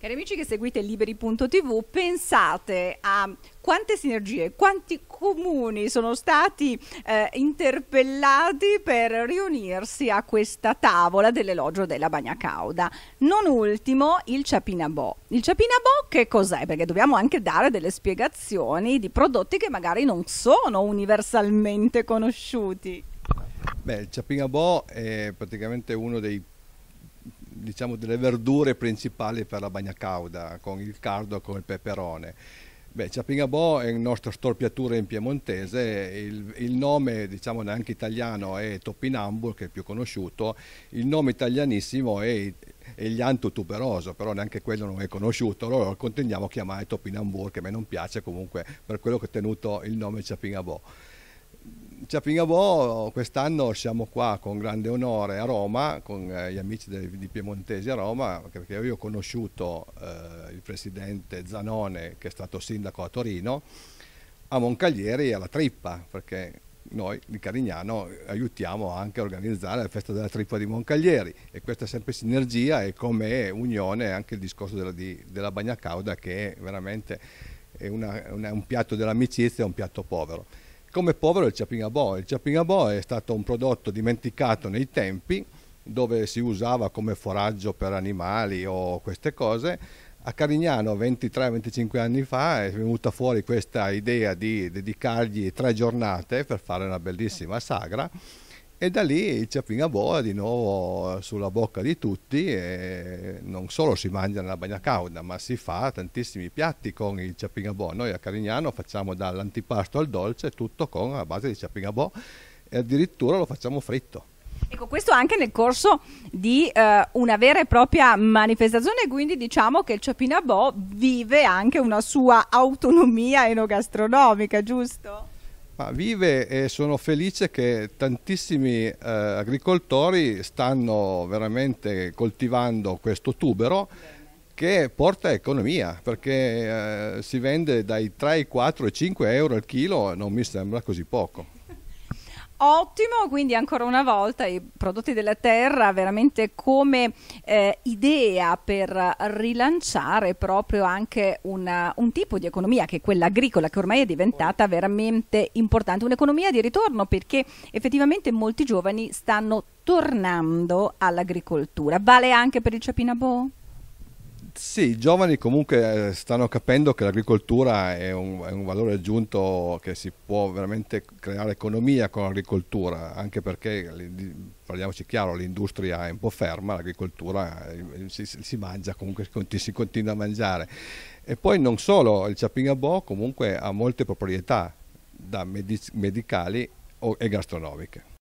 Cari amici che seguite liberi.tv, pensate a quante sinergie, quanti comuni sono stati eh, interpellati per riunirsi a questa tavola dell'elogio della Bagnacauda. Non ultimo il Ciapinabò. Il Ciapinabò che cos'è? Perché dobbiamo anche dare delle spiegazioni di prodotti che magari non sono universalmente conosciuti. Beh, il Ciapinabò è praticamente uno dei diciamo, delle verdure principali per la bagna cauda, con il cardo e con il peperone. Beh, Ciapingabò è il nostro storpiatura in piemontese, il, il nome diciamo neanche italiano è Topinambur che è più conosciuto, il nome italianissimo è Elianto tuberoso, però neanche quello non è conosciuto, allora lo continuiamo a chiamare Topinambur che a me non piace comunque per quello che ho tenuto il nome Ciapingabò. Ciapingabò quest'anno siamo qua con grande onore a Roma, con eh, gli amici dei, di Piemontesi a Roma, perché io ho conosciuto eh, il presidente Zanone che è stato sindaco a Torino, a Moncaglieri e alla Trippa, perché noi di Carignano aiutiamo anche a organizzare la festa della Trippa di Moncaglieri e questa è sempre sinergia e come unione anche il discorso della, di, della Bagnacauda che è veramente è una, una, un piatto dell'amicizia e un piatto povero come povero il ciapingabò. Il ciapingabò è stato un prodotto dimenticato nei tempi dove si usava come foraggio per animali o queste cose. A Carignano 23-25 anni fa è venuta fuori questa idea di dedicargli tre giornate per fare una bellissima sagra e da lì il ciapingabò è di nuovo sulla bocca di tutti e non solo si mangia nella bagna cauda ma si fa tantissimi piatti con il ciapingabò noi a Carignano facciamo dall'antipasto al dolce tutto con la base di ciapingabò e addirittura lo facciamo fritto Ecco, questo anche nel corso di eh, una vera e propria manifestazione, quindi diciamo che il Ciapinabò vive anche una sua autonomia enogastronomica, giusto? Ma vive e sono felice che tantissimi eh, agricoltori stanno veramente coltivando questo tubero che porta economia perché eh, si vende dai 3, 4, 5 euro al chilo non mi sembra così poco ottimo, quindi ancora una volta i prodotti della terra veramente come eh, idea per rilanciare proprio anche una, un tipo di economia che è quella agricola che ormai è diventata veramente importante, un'economia di ritorno perché effettivamente molti giovani stanno tornando all'agricoltura. Vale anche per il Ciapinabò? Sì, i giovani comunque eh, stanno capendo che l'agricoltura è un, è un valore aggiunto che si può veramente creare economia con l'agricoltura, anche perché parliamoci chiaro, l'industria è un po' ferma, l'agricoltura eh, si, si, mangia, comunque si continua a mangiare. E poi non solo, il Ciapingabò comunque ha molte proprietà da medicali e gastronomiche.